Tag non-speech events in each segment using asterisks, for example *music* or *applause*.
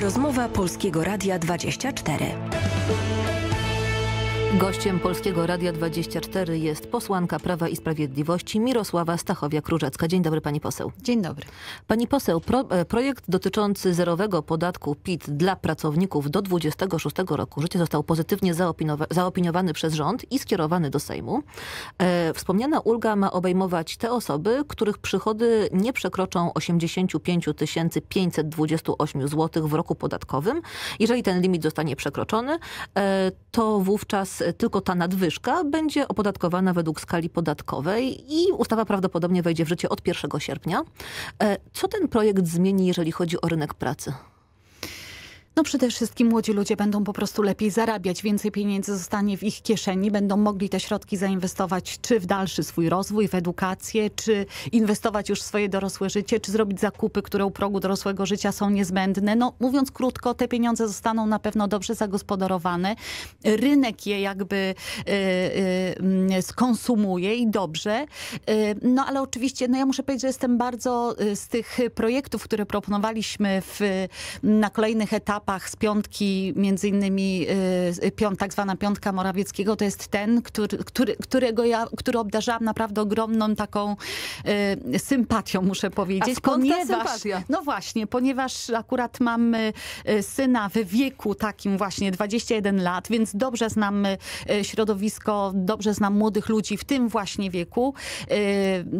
Rozmowa Polskiego Radia 24. Gościem Polskiego Radia 24 jest posłanka Prawa i Sprawiedliwości Mirosława Stachowiak-Różecka. Dzień dobry pani poseł. Dzień dobry. Pani poseł, pro, e, projekt dotyczący zerowego podatku PIT dla pracowników do 26 roku życia został pozytywnie zaopiniowa zaopiniowany przez rząd i skierowany do Sejmu. E, wspomniana ulga ma obejmować te osoby, których przychody nie przekroczą 85 528 zł w roku podatkowym. Jeżeli ten limit zostanie przekroczony, e, to wówczas tylko ta nadwyżka będzie opodatkowana według skali podatkowej i ustawa prawdopodobnie wejdzie w życie od 1 sierpnia. E, co ten projekt zmieni, jeżeli chodzi o rynek pracy? No przede wszystkim młodzi ludzie będą po prostu lepiej zarabiać, więcej pieniędzy zostanie w ich kieszeni, będą mogli te środki zainwestować czy w dalszy swój rozwój, w edukację, czy inwestować już w swoje dorosłe życie, czy zrobić zakupy, które u progu dorosłego życia są niezbędne. No mówiąc krótko, te pieniądze zostaną na pewno dobrze zagospodarowane. Rynek je jakby y, y, mm, skonsumuje i dobrze. Y, no ale oczywiście, no ja muszę powiedzieć, że jestem bardzo y, z tych projektów, które proponowaliśmy w, na kolejnych etapach, etapach z piątki, między innymi y, y, piąt, tak zwana piątka Morawieckiego, to jest ten, który, który, którego ja, który obdarzałam naprawdę ogromną taką y, sympatią, muszę powiedzieć. ponieważ, No właśnie, ponieważ akurat mam syna w wieku takim właśnie 21 lat, więc dobrze znam środowisko, dobrze znam młodych ludzi w tym właśnie wieku.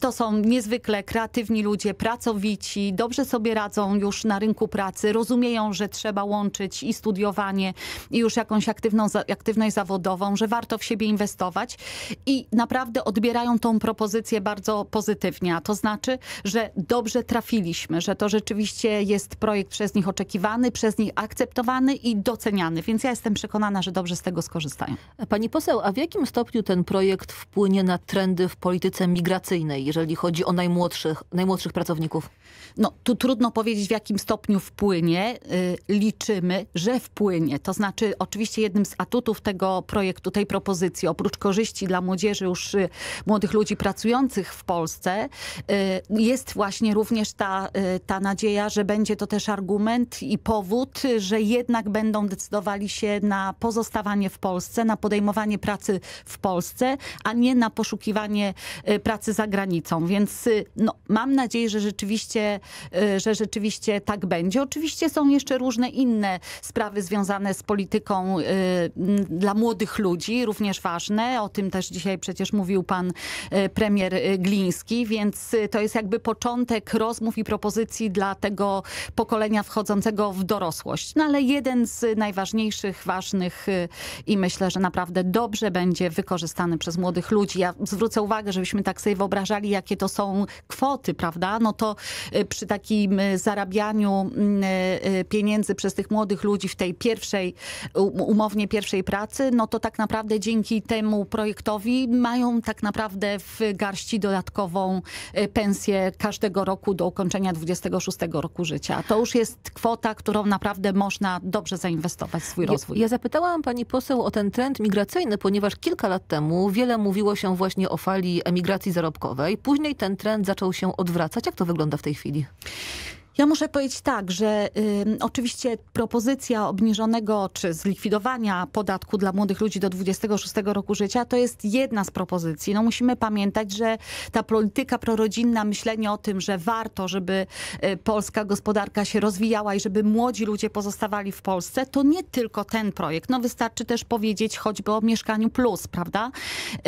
To są niezwykle kreatywni ludzie, pracowici, dobrze sobie radzą już na rynku pracy, rozumieją, że trzeba łączyć i studiowanie, i już jakąś aktywną, aktywność zawodową, że warto w siebie inwestować i naprawdę odbierają tą propozycję bardzo pozytywnie, a to znaczy, że dobrze trafiliśmy, że to rzeczywiście jest projekt przez nich oczekiwany, przez nich akceptowany i doceniany, więc ja jestem przekonana, że dobrze z tego skorzystają. Pani poseł, a w jakim stopniu ten projekt wpłynie na trendy w polityce migracyjnej, jeżeli chodzi o najmłodszych, najmłodszych pracowników? No, tu trudno powiedzieć, w jakim stopniu wpłynie. Y, Liczy liczymy, że wpłynie. To znaczy oczywiście jednym z atutów tego projektu, tej propozycji, oprócz korzyści dla młodzieży już y, młodych ludzi pracujących w Polsce, y, jest właśnie również ta, y, ta nadzieja, że będzie to też argument i powód, że jednak będą decydowali się na pozostawanie w Polsce, na podejmowanie pracy w Polsce, a nie na poszukiwanie pracy za granicą. Więc no, mam nadzieję, że rzeczywiście, że rzeczywiście tak będzie. Oczywiście są jeszcze różne inne inne sprawy związane z polityką y, dla młodych ludzi, również ważne. O tym też dzisiaj przecież mówił pan y, premier y, Gliński, więc to jest jakby początek rozmów i propozycji dla tego pokolenia wchodzącego w dorosłość. No ale jeden z najważniejszych, ważnych i myślę, że naprawdę dobrze będzie wykorzystany przez młodych ludzi. Ja zwrócę uwagę, żebyśmy tak sobie wyobrażali, jakie to są kwoty, prawda? No to przy takim zarabianiu mm, pieniędzy przez przez tych młodych ludzi w tej pierwszej, umownie pierwszej pracy, no to tak naprawdę dzięki temu projektowi mają tak naprawdę w garści dodatkową e, pensję każdego roku do ukończenia 26 roku życia. To już jest kwota, którą naprawdę można dobrze zainwestować w swój rozwój. Ja, ja zapytałam pani poseł o ten trend migracyjny, ponieważ kilka lat temu wiele mówiło się właśnie o fali emigracji zarobkowej. Później ten trend zaczął się odwracać. Jak to wygląda w tej chwili? Ja muszę powiedzieć tak, że y, oczywiście propozycja obniżonego czy zlikwidowania podatku dla młodych ludzi do 26 roku życia to jest jedna z propozycji. No musimy pamiętać, że ta polityka prorodzinna, myślenie o tym, że warto, żeby y, polska gospodarka się rozwijała i żeby młodzi ludzie pozostawali w Polsce, to nie tylko ten projekt. No wystarczy też powiedzieć choćby o Mieszkaniu Plus, prawda?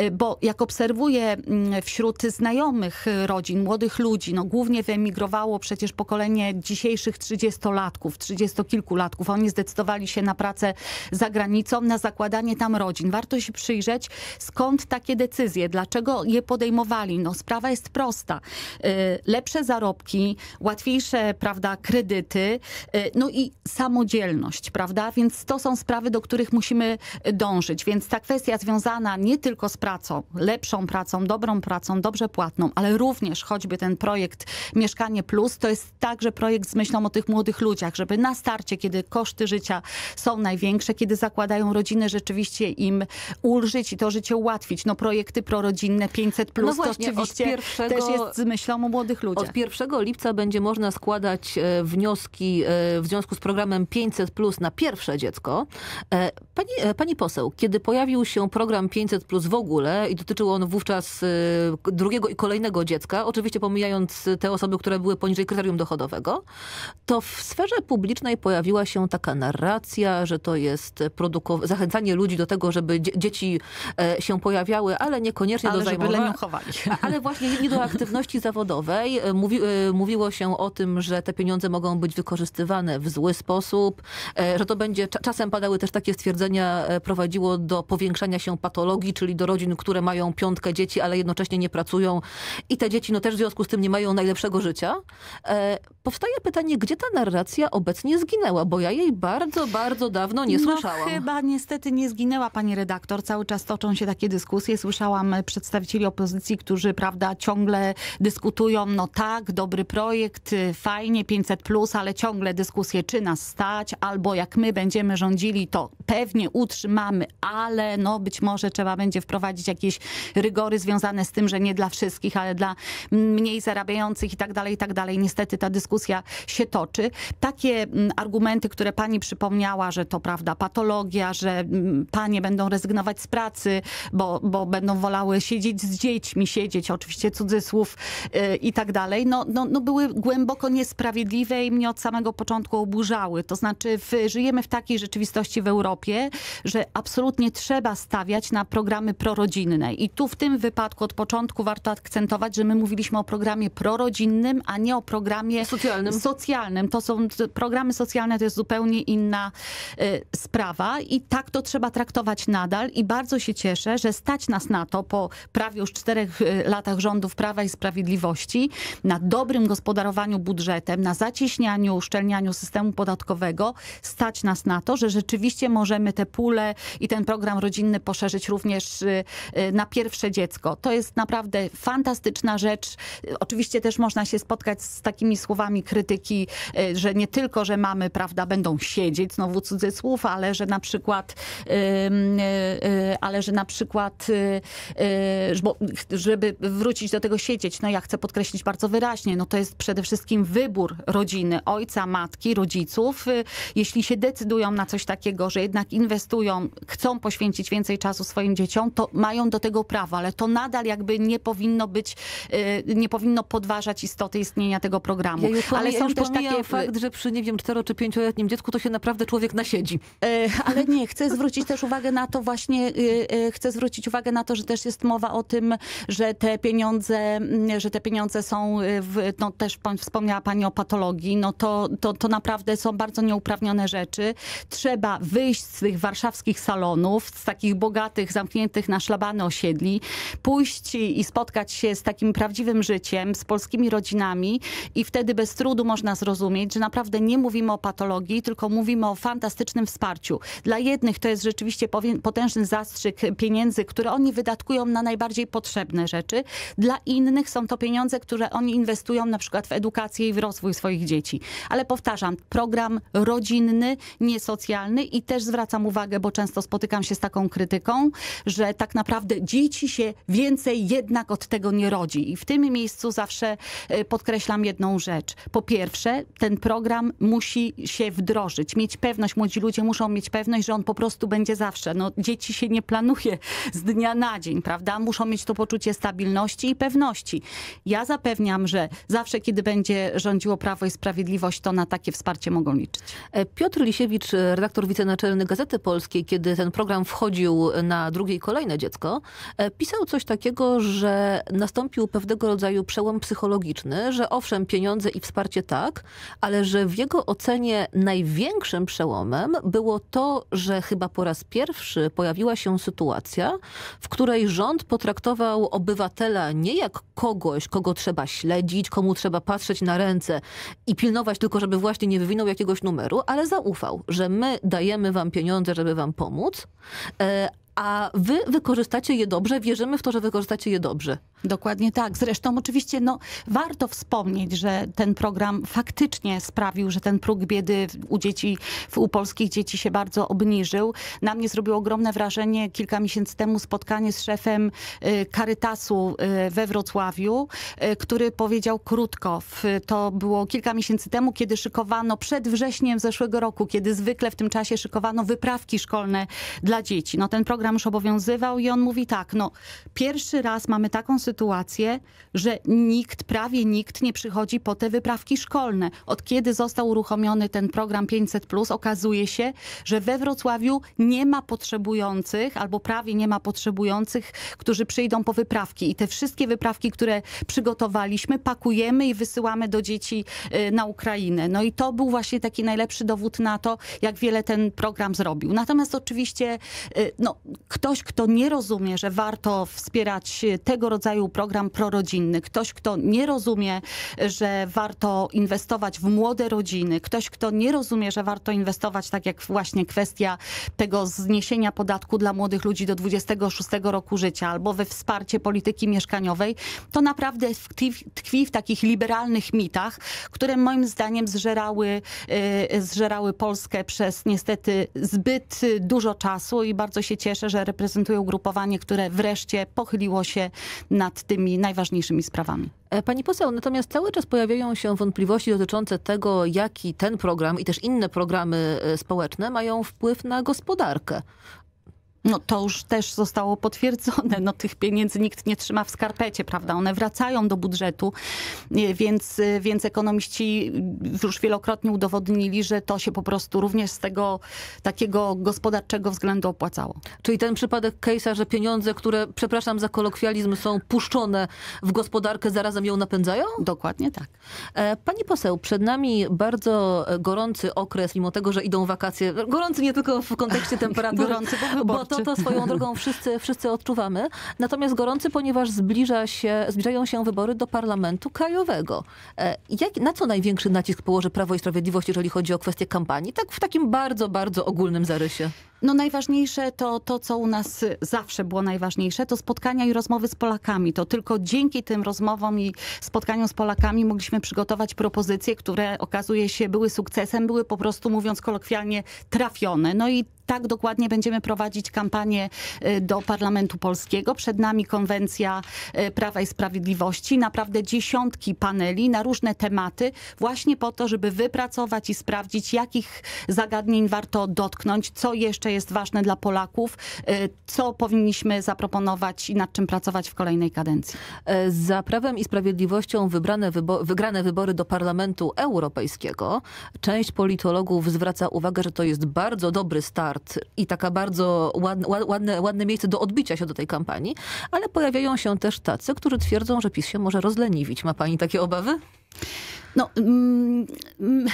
Y, bo jak obserwuję mm, wśród znajomych y, rodzin, młodych ludzi, no głównie wyemigrowało przecież pokolenie pokolenie dzisiejszych 30-latków, 30-kilkulatków. Oni zdecydowali się na pracę za granicą, na zakładanie tam rodzin. Warto się przyjrzeć, skąd takie decyzje, dlaczego je podejmowali. No, sprawa jest prosta. Y, lepsze zarobki, łatwiejsze prawda, kredyty, y, no i samodzielność, prawda? Więc to są sprawy, do których musimy dążyć. Więc ta kwestia związana nie tylko z pracą, lepszą pracą, dobrą pracą, dobrze płatną, ale również choćby ten projekt Mieszkanie Plus, to jest także także projekt z myślą o tych młodych ludziach, żeby na starcie, kiedy koszty życia są największe, kiedy zakładają rodziny, rzeczywiście im ulżyć i to życie ułatwić. No projekty prorodzinne 500 plus no właśnie, to oczywiście pierwszego, też jest z myślą o młodych ludziach. Od 1 lipca będzie można składać e, wnioski e, w związku z programem 500 plus na pierwsze dziecko. E, pani, pani poseł, kiedy pojawił się program 500 plus w ogóle i dotyczył on wówczas drugiego i kolejnego dziecka, oczywiście pomijając te osoby, które były poniżej kryterium dochodowego, to w sferze publicznej pojawiła się taka narracja, że to jest zachęcanie ludzi do tego, żeby dzieci e, się pojawiały, ale niekoniecznie ale do zajmowania. *laughs* Ale właśnie nie do aktywności zawodowej. E, mówi, e, mówiło się o tym, że te pieniądze mogą być wykorzystywane w zły sposób, że to będzie, czasem padały też takie stwierdzenia, prowadziło do powiększania się patologii, czyli do rodzin, które mają piątkę dzieci, ale jednocześnie nie pracują i te dzieci no też w związku z tym nie mają najlepszego życia powstaje pytanie, gdzie ta narracja obecnie zginęła, bo ja jej bardzo, bardzo dawno nie no, słyszałam. chyba niestety nie zginęła, pani redaktor. Cały czas toczą się takie dyskusje. Słyszałam przedstawicieli opozycji, którzy prawda, ciągle dyskutują, no tak, dobry projekt, y, fajnie, 500+, plus, ale ciągle dyskusje, czy nas stać, albo jak my będziemy rządzili, to pewnie utrzymamy, ale no być może trzeba będzie wprowadzić jakieś rygory związane z tym, że nie dla wszystkich, ale dla mniej zarabiających i tak dalej, i tak dalej. Niestety ta dyskusja dyskusja się toczy. Takie mm, argumenty, które pani przypomniała, że to prawda patologia, że mm, panie będą rezygnować z pracy, bo, bo będą wolały siedzieć z dziećmi, siedzieć oczywiście cudzysłów yy, i tak dalej, no, no, no były głęboko niesprawiedliwe i mnie od samego początku oburzały. To znaczy w, żyjemy w takiej rzeczywistości w Europie, że absolutnie trzeba stawiać na programy prorodzinne i tu w tym wypadku od początku warto akcentować, że my mówiliśmy o programie prorodzinnym, a nie o programie socjalnym. socjalnym. To są programy socjalne, to jest zupełnie inna y, sprawa i tak to trzeba traktować nadal i bardzo się cieszę, że stać nas na to po prawie już czterech y, latach rządów Prawa i Sprawiedliwości na dobrym gospodarowaniu budżetem, na zacieśnianiu, uszczelnianiu systemu podatkowego, stać nas na to, że rzeczywiście możemy te pule i ten program rodzinny poszerzyć również y, y, na pierwsze dziecko. To jest naprawdę fantastyczna rzecz. Y, oczywiście też można się spotkać z takimi słowami krytyki, e, że nie tylko, że mamy, prawda, będą siedzieć, znowu cudzysłów, ale że na przykład, e, e, ale że na przykład, żeby wrócić do tego siedzieć, no ja chcę podkreślić bardzo wyraźnie, no to jest przede wszystkim wybór rodziny, ojca, matki, rodziców, jeśli się decydują na coś takiego, że jednak inwestują, chcą poświęcić więcej czasu swoim dzieciom, to mają do tego prawo, ale to nadal jakby nie powinno być, nie powinno podważać istoty istnienia tego programu. Ja ale są też takie... fakt, że przy, nie wiem, cztero czy pięcioletnim dziecku to się naprawdę człowiek nasiedzi. E, ale nie, chcę zwrócić też uwagę na to właśnie, y, y, chcę zwrócić uwagę na to, że też jest mowa o tym, że te pieniądze, mm, że te pieniądze są, y, w, no też pan, wspomniała pani o patologii, no to, to, to naprawdę są bardzo nieuprawnione rzeczy. Trzeba wyjść z tych warszawskich salonów, z takich bogatych, zamkniętych na szlabany osiedli, pójść i spotkać się z takim prawdziwym życiem, z polskimi rodzinami i wtedy bez bez trudu można zrozumieć, że naprawdę nie mówimy o patologii, tylko mówimy o fantastycznym wsparciu. Dla jednych to jest rzeczywiście potężny zastrzyk pieniędzy, które oni wydatkują na najbardziej potrzebne rzeczy. Dla innych są to pieniądze, które oni inwestują na przykład w edukację i w rozwój swoich dzieci. Ale powtarzam, program rodzinny, nie socjalny i też zwracam uwagę, bo często spotykam się z taką krytyką, że tak naprawdę dzieci się więcej jednak od tego nie rodzi. I w tym miejscu zawsze e, podkreślam jedną rzecz po pierwsze, ten program musi się wdrożyć, mieć pewność, młodzi ludzie muszą mieć pewność, że on po prostu będzie zawsze. No, dzieci się nie planuje z dnia na dzień, prawda? Muszą mieć to poczucie stabilności i pewności. Ja zapewniam, że zawsze, kiedy będzie rządziło Prawo i Sprawiedliwość, to na takie wsparcie mogą liczyć. E, Piotr Lisiewicz, redaktor wicenaczelny Gazety Polskiej, kiedy ten program wchodził na drugie i kolejne dziecko, e, pisał coś takiego, że nastąpił pewnego rodzaju przełom psychologiczny, że owszem, pieniądze i wsparcie, tak, ale że w jego ocenie największym przełomem było to, że chyba po raz pierwszy pojawiła się sytuacja, w której rząd potraktował obywatela nie jak kogoś, kogo trzeba śledzić, komu trzeba patrzeć na ręce i pilnować tylko, żeby właśnie nie wywinął jakiegoś numeru, ale zaufał, że my dajemy wam pieniądze, żeby wam pomóc, e, a wy wykorzystacie je dobrze, wierzymy w to, że wykorzystacie je dobrze. Dokładnie tak. Zresztą oczywiście no, warto wspomnieć, że ten program faktycznie sprawił, że ten próg biedy u dzieci, u polskich dzieci się bardzo obniżył. Na mnie zrobiło ogromne wrażenie kilka miesięcy temu spotkanie z szefem y, Karytasu y, we Wrocławiu, y, który powiedział krótko, to było kilka miesięcy temu, kiedy szykowano przed wrześniem zeszłego roku, kiedy zwykle w tym czasie szykowano wyprawki szkolne dla dzieci. No ten program program już obowiązywał i on mówi tak, no pierwszy raz mamy taką sytuację, że nikt, prawie nikt nie przychodzi po te wyprawki szkolne. Od kiedy został uruchomiony ten program 500+, okazuje się, że we Wrocławiu nie ma potrzebujących albo prawie nie ma potrzebujących, którzy przyjdą po wyprawki. I te wszystkie wyprawki, które przygotowaliśmy, pakujemy i wysyłamy do dzieci y, na Ukrainę. No i to był właśnie taki najlepszy dowód na to, jak wiele ten program zrobił. Natomiast oczywiście y, no, ktoś, kto nie rozumie, że warto wspierać y, tego rodzaju program prorodzinny, ktoś, kto nie rozumie, że warto inwestować w młode rodziny, ktoś, kto nie rozumie, że warto inwestować, tak jak właśnie kwestia tego zniesienia podatku dla młodych ludzi do 26 roku życia albo we wsparcie polityki mieszkaniowej, to naprawdę tkwi w takich liberalnych mitach, które moim zdaniem zżerały, y, zżerały Polskę przez niestety zbyt y, dużo czasu i bardzo się cieszę, cieszę, że reprezentuję ugrupowanie, które wreszcie pochyliło się nad tymi najważniejszymi sprawami. E, pani poseł, natomiast cały czas pojawiają się wątpliwości dotyczące tego, jaki ten program i też inne programy e, społeczne mają wpływ na gospodarkę. No to już też zostało potwierdzone. No tych pieniędzy nikt nie trzyma w skarpecie, prawda? One wracają do budżetu, e, więc, e, więc ekonomiści już wielokrotnie udowodnili, że to się po prostu również z tego takiego gospodarczego względu opłacało. Czyli ten przypadek Kejsa, że pieniądze, które, przepraszam za kolokwializm, są puszczone w gospodarkę, zarazem ją napędzają? Dokładnie tak. E, pani poseł, przed nami bardzo gorący okres, mimo tego, że idą wakacje. Gorący nie tylko w kontekście temperatury, gorący, bo, bo to to, no to swoją drogą wszyscy, wszyscy odczuwamy. Natomiast gorący, ponieważ zbliża się, zbliżają się wybory do parlamentu krajowego. E, jak, na co największy nacisk położy Prawo i Sprawiedliwość, jeżeli chodzi o kwestię kampanii? Tak w takim bardzo, bardzo ogólnym zarysie. No najważniejsze to to, co u nas zawsze było najważniejsze, to spotkania i rozmowy z Polakami. To tylko dzięki tym rozmowom i spotkaniom z Polakami mogliśmy przygotować propozycje, które okazuje się były sukcesem, były po prostu, mówiąc kolokwialnie, trafione. No i tak dokładnie będziemy prowadzić kampanię y, do Parlamentu Polskiego. Przed nami konwencja y, Prawa i Sprawiedliwości. Naprawdę dziesiątki paneli na różne tematy właśnie po to, żeby wypracować i sprawdzić, jakich zagadnień warto dotknąć, co jeszcze jest ważne dla Polaków, y, co powinniśmy zaproponować i nad czym pracować w kolejnej kadencji. E, za Prawem i Sprawiedliwością wybrane wybo wygrane wybory do Parlamentu Europejskiego. Część politologów zwraca uwagę, że to jest bardzo dobry start start i taka bardzo ładne, ładne, ładne miejsce do odbicia się do tej kampanii, ale pojawiają się też tacy, którzy twierdzą, że PiS się może rozleniwić. Ma pani takie obawy? No, mm, *laughs*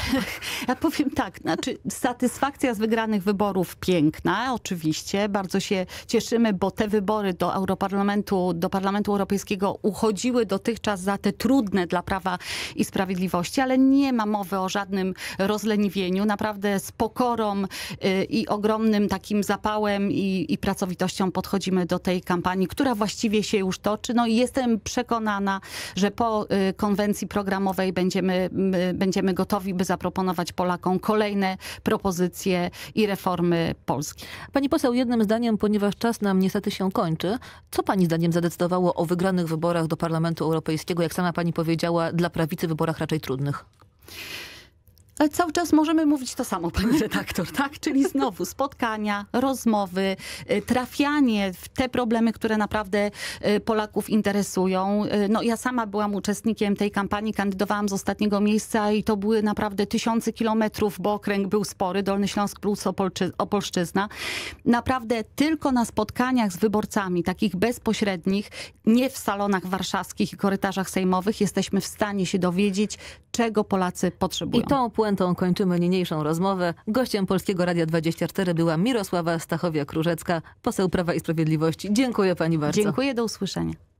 ja powiem tak, znaczy satysfakcja z wygranych wyborów piękna, oczywiście. Bardzo się cieszymy, bo te wybory do Europarlamentu, do Parlamentu Europejskiego uchodziły dotychczas za te trudne dla Prawa i Sprawiedliwości, ale nie ma mowy o żadnym rozleniwieniu. Naprawdę z pokorą y, i ogromnym takim zapałem i, i pracowitością podchodzimy do tej kampanii, która właściwie się już toczy. No i jestem przekonana, że po y, konwencji programowej będziemy będziemy, będziemy gotowi, by zaproponować Polakom kolejne propozycje i reformy Polski. Pani poseł, jednym zdaniem, ponieważ czas nam niestety się kończy, co pani zdaniem zadecydowało o wygranych wyborach do Parlamentu Europejskiego, jak sama pani powiedziała, dla prawicy wyborach raczej trudnych? Ale cały czas możemy mówić to samo, pani redaktor, tak? Czyli znowu spotkania, rozmowy, y, trafianie w te problemy, które naprawdę y, Polaków interesują. Y, no ja sama byłam uczestnikiem tej kampanii, kandydowałam z ostatniego miejsca i to były naprawdę tysiące kilometrów, bo okręg był spory, Dolny Śląsk plus Opolczy, Opolszczyzna. Naprawdę tylko na spotkaniach z wyborcami, takich bezpośrednich, nie w salonach warszawskich i korytarzach sejmowych, jesteśmy w stanie się dowiedzieć, czego Polacy potrzebują. I lamentą kończymy niniejszą rozmowę. Gościem Polskiego Radia 24 była Mirosława Stachowiak-Różecka, poseł Prawa i Sprawiedliwości. Dziękuję pani bardzo. Dziękuję, do usłyszenia.